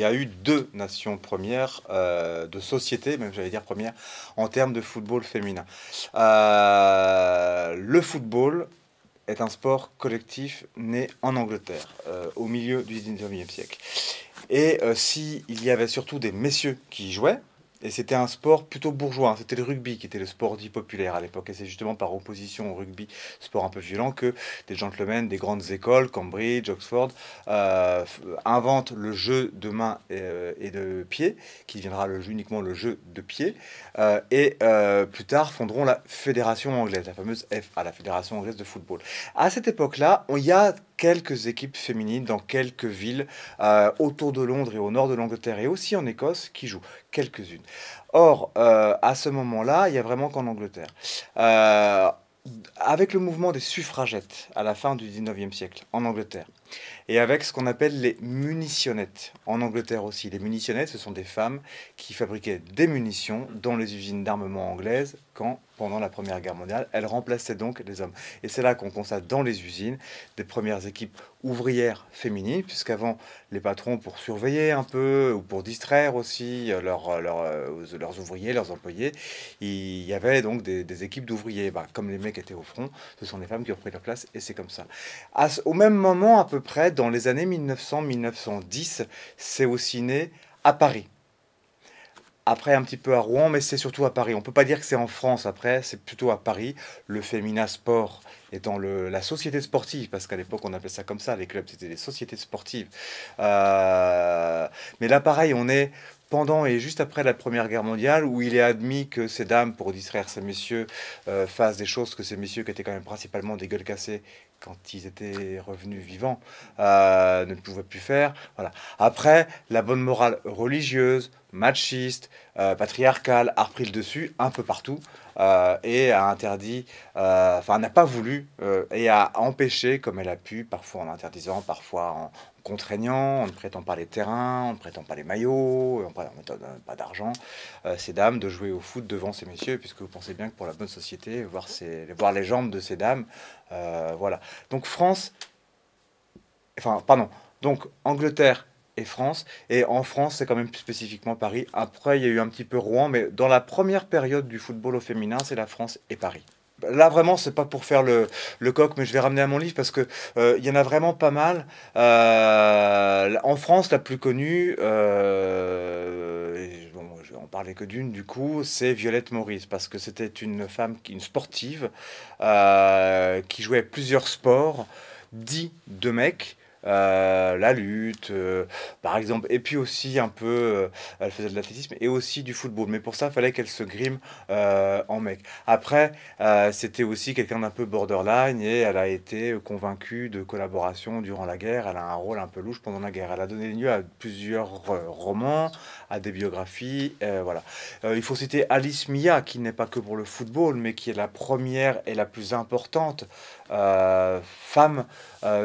il y a eu deux nations premières euh, de société, même j'allais dire première, en termes de football féminin. Euh, le football est un sport collectif né en Angleterre, euh, au milieu du 19e siècle. Et s'il y avait surtout des messieurs qui jouaient, et c'était un sport plutôt bourgeois. Hein. C'était le rugby qui était le sport dit populaire à l'époque. Et c'est justement par opposition au rugby, sport un peu violent, que des gentlemen, des grandes écoles, Cambridge, Oxford, euh, inventent le jeu de main euh, et, de pied, qui deviendra le, uniquement le jeu de pied. Euh, et euh, plus tard fonderont la fédération anglaise, la fameuse FA, la fédération anglaise de football. À cette époque-là, on y a quelques équipes féminines dans quelques villes euh, autour de Londres et au nord de l'Angleterre et aussi en Écosse qui jouent quelques-unes. Or, euh, à ce moment-là, il n'y a vraiment qu'en Angleterre. Euh, avec le mouvement des suffragettes à la fin du 19e siècle en Angleterre, et avec ce qu'on appelle les munitionnettes. En Angleterre aussi, les munitionnettes, ce sont des femmes qui fabriquaient des munitions dans les usines d'armement anglaises quand, pendant la Première Guerre mondiale, elles remplaçaient donc les hommes. Et c'est là qu'on constate dans les usines des premières équipes ouvrières féminines, puisqu'avant, les patrons, pour surveiller un peu ou pour distraire aussi euh, leurs, ouvriers, leurs employés, il y avait donc des, équipes d'ouvriers. Bah, comme les mecs étaient au front, ce sont des femmes qui ont pris leur place et c'est comme ça. À, au même moment, à peu près, dans les années 1900-1910, c'est aussi né à Paris. Après, un petit peu à Rouen, mais c'est surtout à Paris. On ne peut pas dire que c'est en France après, c'est plutôt à Paris. Le fémina sport étant le, la société sportive, parce qu'à l'époque on appelait ça comme ça, les clubs c'était des sociétés sportives. Euh, mais là, pareil, on est pendant et juste après la Première Guerre mondiale, où il est admis que ces dames, pour distraire ces messieurs, euh, fassent des choses que ces messieurs, qui étaient quand même principalement des gueules cassées quand ils étaient revenus vivants, euh, ne pouvaient plus faire. Voilà. Après, la bonne morale religieuse, machiste, euh, patriarcale a repris le dessus un peu partout et a interdit, enfin n'a pas voulu et a empêché comme elle a pu, parfois en interdisant, parfois en, contraignant, on ne prétend pas les terrains, on ne prétend pas les maillots, on ne euh, pas d'argent, euh, ces dames de jouer au foot devant ces messieurs, puisque vous pensez bien que pour la bonne société, voir, voir les jambes de ces dames, euh, voilà. Donc France, enfin pardon, donc Angleterre et France, et en France c'est quand même plus spécifiquement Paris, après il y a eu un petit peu Rouen, mais dans la première période du football au féminin, c'est la France et Paris là vraiment c'est pas pour faire le, coq mais je vais ramener à mon livre parce que euh, il y en a vraiment pas mal euh, en France la plus connue euh, je vais en parler que d'une du coup c'est Violette Maurice parce que c'était une femme une sportive qui jouait plusieurs sports dit de mecs euh, la lutte, euh, par exemple, et puis aussi un peu, euh, elle faisait de l'athlétisme et aussi du football. Mais pour ça, il fallait qu'elle se grime en mec. Après, c'était aussi quelqu'un d'un peu borderline et elle a été convaincue de collaboration durant la guerre. Elle a un rôle un peu louche pendant la guerre. Elle a donné lieu à plusieurs romans, à des biographies, voilà. il faut citer Alice Mia, qui n'est pas que pour le football, mais qui est la première et la plus importante femme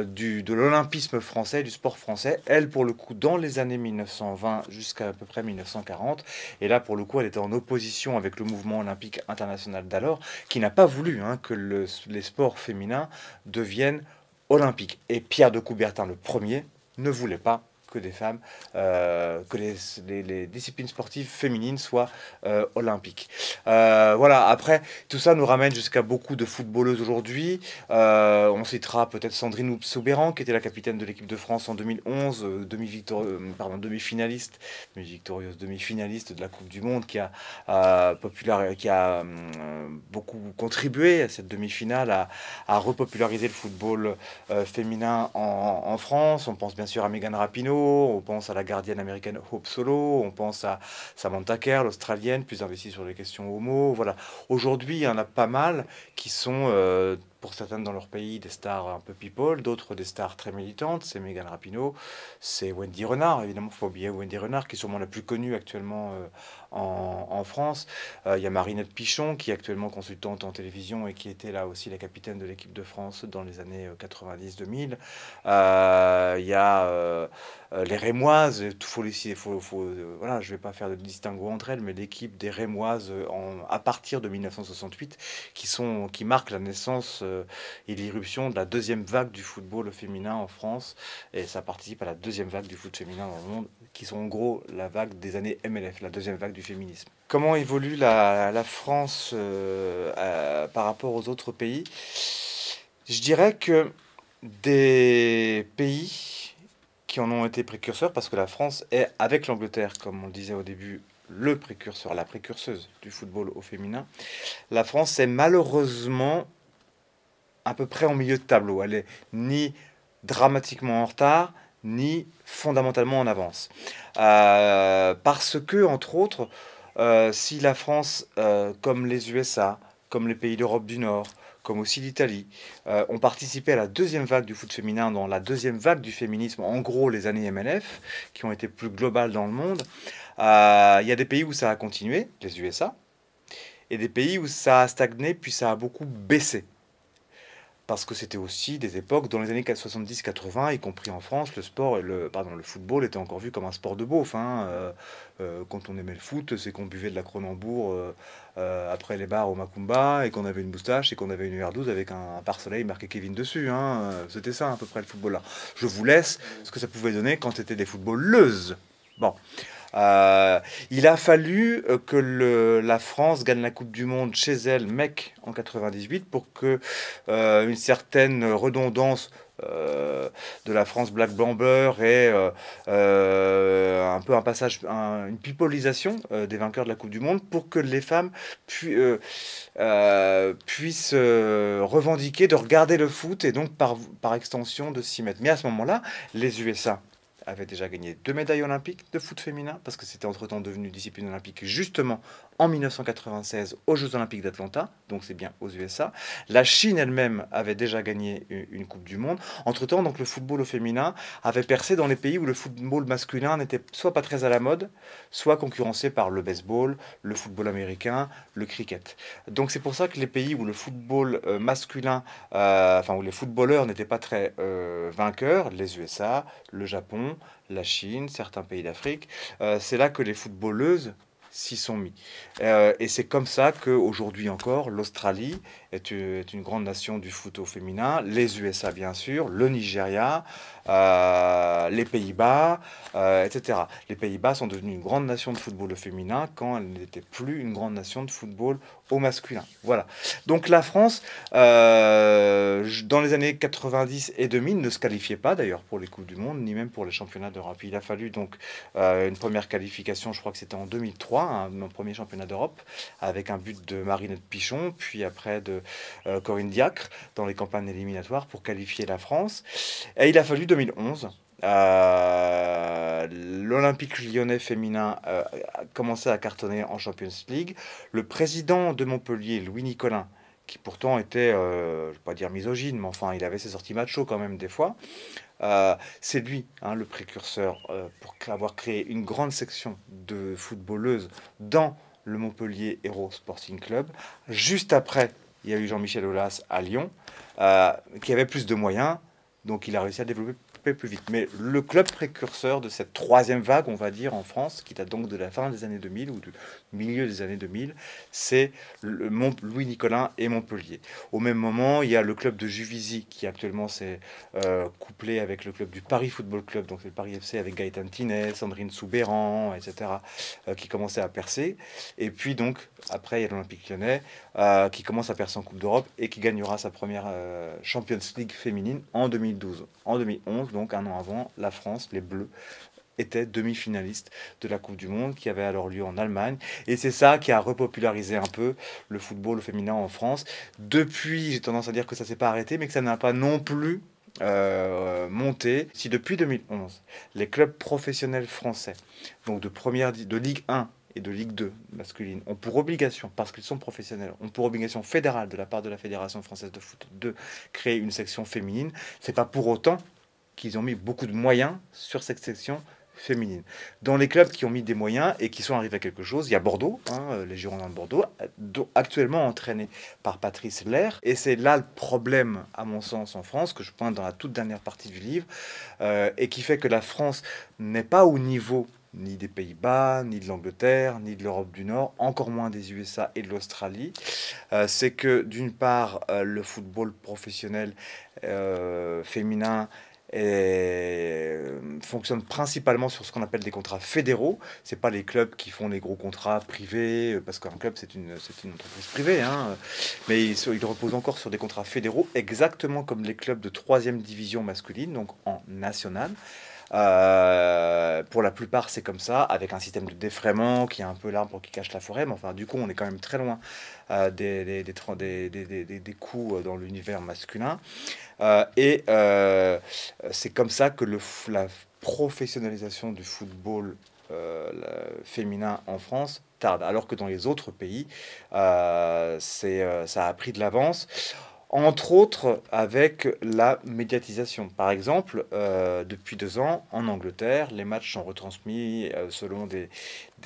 du, de l'Olympique français, du sport français. Elle, pour le coup, dans les années 1920 jusqu'à à peu près 1940. Et là, pour le coup, elle était en opposition avec le mouvement olympique international d'alors, qui n'a pas voulu hein, que le, les sports féminins deviennent olympiques. Et Pierre de Coubertin, le premier, ne voulait pas que des femmes, euh, que les, disciplines sportives féminines soient euh, olympiques. Euh, voilà, après, tout ça nous ramène jusqu'à beaucoup de footballeuses aujourd'hui. on citera peut-être Sandrine Soubéran, qui était la capitaine de l'équipe de France en 2011, demi-finaliste, demi victorieuse demi-finaliste de la Coupe du Monde, qui a, populaire, qui a beaucoup contribué à cette demi-finale, à, repopulariser le football féminin en, en France. On pense bien sûr à Megan Rapinoe, on pense à la gardienne américaine Hope Solo, on pense à Samantha Kerr, l'Australienne, plus investie sur les questions homo. Voilà. Aujourd'hui, il y en a pas mal qui sont euh, certaines dans leur pays, des stars un peu people, d'autres des stars très militantes. C'est Megan Rapinoe, c'est Wendy Renard, évidemment, faut oublier Wendy Renard, qui est sûrement la plus connue actuellement euh, en, France. Euh, il y a Marinette Pichon, qui est actuellement consultante en télévision et qui était là aussi la capitaine de l'équipe de France dans les années 90-2000. Euh, il y a les Rémoises, faut, faut, faut, voilà, je ne vais pas faire de distinguo entre elles, mais l'équipe des Rémoises en, à partir de 1968, qui, sont, qui marque la naissance. Euh, et l'irruption de la deuxième vague du football féminin en France. Et ça participe à la deuxième vague du foot féminin dans le monde, qui sont en gros la vague des années MLF, la deuxième vague du féminisme. Comment évolue la, France euh, par rapport aux autres pays Je dirais que des pays qui en ont été précurseurs, parce que la France est, avec l'Angleterre, comme on le disait au début, le précurseur, la précurseuse du football au féminin, la France est malheureusement à peu près en milieu de tableau. Elle est ni dramatiquement en retard, ni fondamentalement en avance. Euh, parce que, entre autres, euh, si la France, euh, comme les USA, comme les pays d'Europe du Nord, comme aussi l'Italie, ont participé à la deuxième vague du foot féminin, dans la deuxième vague du féminisme, en gros les années MLF, qui ont été plus globales dans le monde, il y a des pays où ça a continué, les USA, et des pays où ça a stagné, puis ça a beaucoup baissé parce que c'était aussi des époques dans les années 70-80, y compris en France, le sport, et le, pardon, le football était encore vu comme un sport de beauf. Hein. Euh, euh, quand on aimait le foot, c'est qu'on buvait de la Cronenbourg euh, après les bars au Macumba et qu'on avait une moustache et qu'on avait une ur 12 avec un, pare-soleil marqué Kevin dessus. Hein. C'était ça à peu près le football là. Je vous laisse ce que ça pouvait donner quand c'était des footballeuses. Bon. Euh, il a fallu euh, que le, la France gagne la Coupe du Monde chez elle, mec, en 98, pour que euh, une certaine redondance de la France Black Blamber et un peu un passage, une pipolisation des vainqueurs de la Coupe du Monde pour que les femmes puissent revendiquer de regarder le foot et donc par, par extension de s'y mettre. Mais à ce moment-là, les USA avait déjà gagné deux médailles olympiques de foot féminin, parce que c'était entre-temps devenu discipline olympique justement en 1996 aux Jeux Olympiques d'Atlanta, donc c'est bien aux USA. La Chine elle-même avait déjà gagné une Coupe du Monde. Entre-temps, donc le football au féminin avait percé dans les pays où le football masculin n'était soit pas très à la mode, soit concurrencé par le baseball, le football américain, le cricket. Donc c'est pour ça que les pays où le football euh, masculin, euh, enfin où les footballeurs n'étaient pas très euh, vainqueurs, les USA, le Japon, la Chine, certains pays d'Afrique, c'est là que les footballeuses s'y sont mis. Euh, et c'est comme ça qu'aujourd'hui encore, l'Australie euh, est, une grande nation du foot au féminin, les USA bien sûr, le Nigeria, euh, les Pays-Bas, euh, etc. Les Pays-Bas sont devenus une grande nation de football au féminin quand elle n'était plus une grande nation de football au masculin. Voilà. Donc la France, dans les années 90 et 2000, ne se qualifiait pas d'ailleurs pour les Coupes du Monde, ni même pour les championnats d'Europe. Il a fallu donc une première qualification, je crois que c'était en 2003, un hein, mon premier championnat d'Europe, avec un but de Marinette Pichon, puis après de euh, Corinne Diacre dans les campagnes éliminatoires pour qualifier la France. Et il a fallu 2011. Euh, L'Olympique lyonnais féminin euh, a commencé à cartonner en Champions League. Le président de Montpellier, Louis Nicolin, qui pourtant était, je ne pas dire misogyne, mais enfin, il avait ses sorties macho quand même des fois. c'est lui hein, le précurseur pour avoir créé une grande section de footballeuses dans le Montpellier Hero Sporting Club, juste après il y a eu Jean-Michel Aulas à Lyon, euh, qui avait plus de moyens, donc il a réussi à développer plus vite. Mais le club précurseur de cette troisième vague, on va dire, en France, qui date donc de la fin des années 2000 ou du milieu des années 2000, c'est Louis-Nicolin et Montpellier. Au même moment, il y a le club de Juvisy, qui actuellement s'est euh, couplé avec le club du Paris Football Club, donc c'est le Paris FC avec Gaëtan Tinet, Sandrine Soubéran, etc., euh, qui commençait à percer. Et puis donc, après, il y a l'Olympique lyonnais, euh, qui commence à percer en Coupe d'Europe et qui gagnera sa première Champions League féminine en 2012. En 2011, donc un an avant, la France, les Bleus, étaient demi finalistes de la Coupe du Monde qui avait alors lieu en Allemagne. Et c'est ça qui a repopularisé un peu le football féminin en France. Depuis, j'ai tendance à dire que ça s'est pas arrêté, mais que ça n'a pas non plus euh, monté. Si depuis 2011, les clubs professionnels français, donc de, première, de Ligue 1 et de Ligue 2 masculine ont pour obligation, parce qu'ils sont professionnels, ont pour obligation fédérale de la part de la Fédération française de foot de créer une section féminine, c'est pas pour autant qu'ils ont mis beaucoup de moyens sur cette section féminine. Dans les clubs qui ont mis des moyens et qui sont arrivés à quelque chose, il y a Bordeaux, hein, euh, les Girondins de Bordeaux, euh, actuellement entraînés par Patrice Lair. Et c'est là le problème, à mon sens, en France, que je pointe dans la toute dernière partie du livre, euh, et qui fait que la France n'est pas au niveau ni des Pays-Bas, ni de l'Angleterre, ni de l'Europe du Nord, encore moins des USA et de l'Australie. c'est que d'une part, le football professionnel féminin euh, fonctionne principalement sur ce qu'on appelle des contrats fédéraux. C'est pas les clubs qui font les gros contrats privés, euh, parce qu'un club c'est une, une entreprise privée, hein. mais ils, il reposent encore sur des contrats fédéraux, exactement comme les clubs de troisième division masculine, donc en national. Euh, pour la plupart, c'est comme ça, avec un système de défraiement qui est un peu l'arbre qui cache la forêt. Mais enfin, du coup, on est quand même très loin euh, des, des, des, des, euh, dans l'univers masculin. et c'est comme ça que le, la professionnalisation du football féminin en France tarde, alors que dans les autres pays, ça a pris de l'avance entre autres avec la médiatisation. Par exemple, euh, depuis deux ans, en Angleterre, les matchs sont retransmis euh, selon des,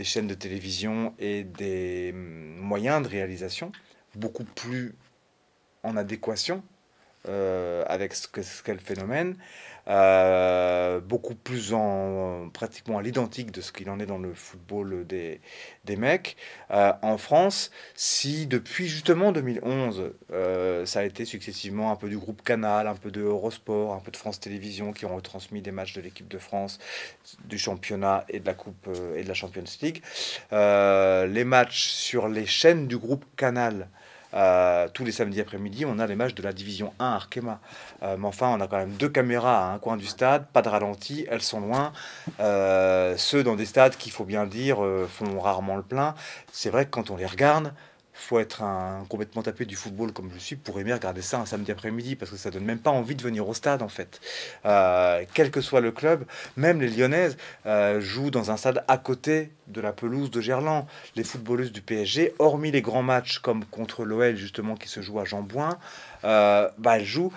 chaînes de télévision et des hum, moyens de réalisation beaucoup plus en adéquation euh, avec ce qu'est ce le phénomène, euh, beaucoup plus en pratiquement à l'identique de ce qu'il en est dans le football des, des mecs. Euh, en France, si depuis justement 2011, ça a été successivement un peu du groupe Canal, un peu de Eurosport, un peu de France Télévisions qui ont retransmis des matchs de l'équipe de France, du championnat et de la Coupe et de la Champions League, les matchs sur les chaînes du groupe Canal euh, tous les samedis après-midi, on a les matchs de la division 1 Arkema. Euh, mais enfin, on a quand même deux caméras à un coin du stade, pas de ralenti, elles sont loin. Euh, ceux dans des stades qu'il faut bien dire font rarement le plein. C'est vrai que quand on les regarde, faut être un complètement tapé du football comme je suis pour aimer regarder ça un samedi après-midi parce que ça donne même pas envie de venir au stade en fait. Euh, quel que soit le club, même les Lyonnaises euh, jouent dans un stade à côté de la pelouse de Gerland. Les footballeuses du PSG, hormis les grands matchs comme contre l'OL justement qui se joue à Jean Bouin, euh, bah, jouent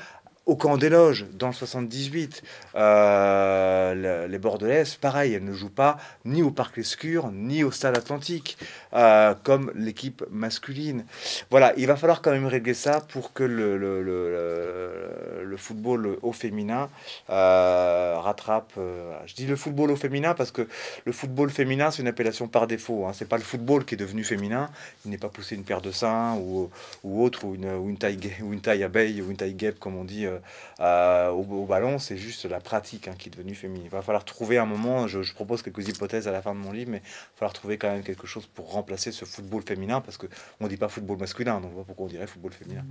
au camp des loges, dans le 78, euh, les Bordelaises, pareil, elles ne jouent pas ni au Parc Lescure, ni au Stade Atlantique, euh, comme l'équipe masculine. Voilà, il va falloir quand même régler ça pour que le, le, le, football au féminin euh, rattrape. je dis le football au féminin parce que le football féminin, c'est une appellation par défaut. Hein. c'est pas le football qui est devenu féminin. Il n'est pas poussé une paire de seins ou, ou autre, ou une, ou une taille, ou une taille abeille, ou une taille guêpe, comme on dit euh, euh, au, ballon, c'est juste la pratique hein, qui est devenue féminine. Il va falloir trouver un moment, je, propose quelques hypothèses à la fin de mon livre, mais il va falloir trouver quand même quelque chose pour remplacer ce football féminin, parce qu'on ne dit pas football masculin, donc on voit pourquoi on dirait football féminin.